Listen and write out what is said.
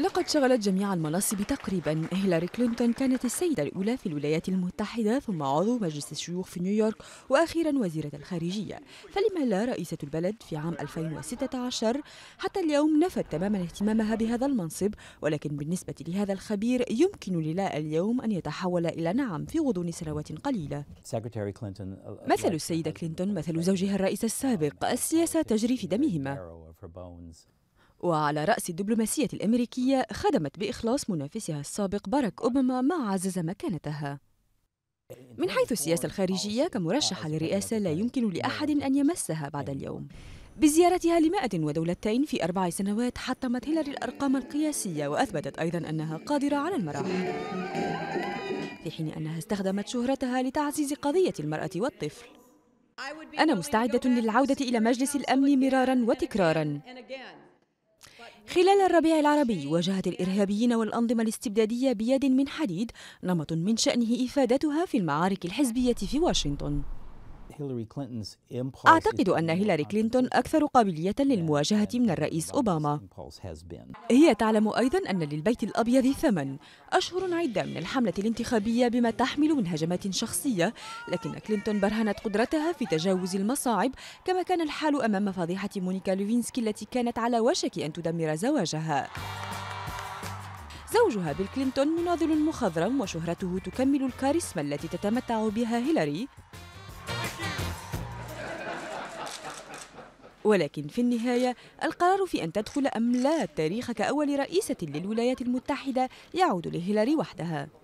لقد شغلت جميع المناصب تقريبا هيلاري كلينتون كانت السيدة الأولى في الولايات المتحدة ثم عضو مجلس الشيوخ في نيويورك وأخيرا وزيرة الخارجية فلما لا رئيسة البلد في عام 2016 حتى اليوم نفت تماما اهتمامها بهذا المنصب ولكن بالنسبة لهذا الخبير يمكن للا اليوم أن يتحول إلى نعم في غضون سنوات قليلة uh, مثل السيدة كلينتون مثل زوجها الرئيس السابق السياسة تجري في دمهما وعلى رأس الدبلوماسية الأمريكية خدمت بإخلاص منافسها السابق باراك أوباما ما عزز مكانتها من حيث السياسة الخارجية كمرشحة للرئاسة لا يمكن لأحد أن يمسها بعد اليوم بزيارتها لمائة ودولتين في أربع سنوات حطمت هيلاري الأرقام القياسية وأثبتت أيضا أنها قادرة على المرح في حين أنها استخدمت شهرتها لتعزيز قضية المرأة والطفل أنا مستعدة للعودة إلى مجلس الأمن مرارا وتكرارا خلال الربيع العربي واجهت الإرهابيين والأنظمة الاستبدادية بيد من حديد نمط من شأنه إفادتها في المعارك الحزبية في واشنطن أعتقد أن هيلاري كلينتون أكثر قابلية للمواجهة من الرئيس أوباما هي تعلم أيضا أن للبيت الأبيض ثمن أشهر عدة من الحملة الانتخابية بما تحمل من هجمات شخصية لكن كلينتون برهنت قدرتها في تجاوز المصاعب كما كان الحال أمام فضيحة مونيكا لوفينسكي التي كانت على وشك أن تدمر زواجها زوجها بيل كلينتون مناضل مخضرم وشهرته تكمل الكاريزما التي تتمتع بها هيلاري ولكن في النهاية القرار في أن تدخل أم لا التاريخ كأول رئيسة للولايات المتحدة يعود لهيلاري وحدها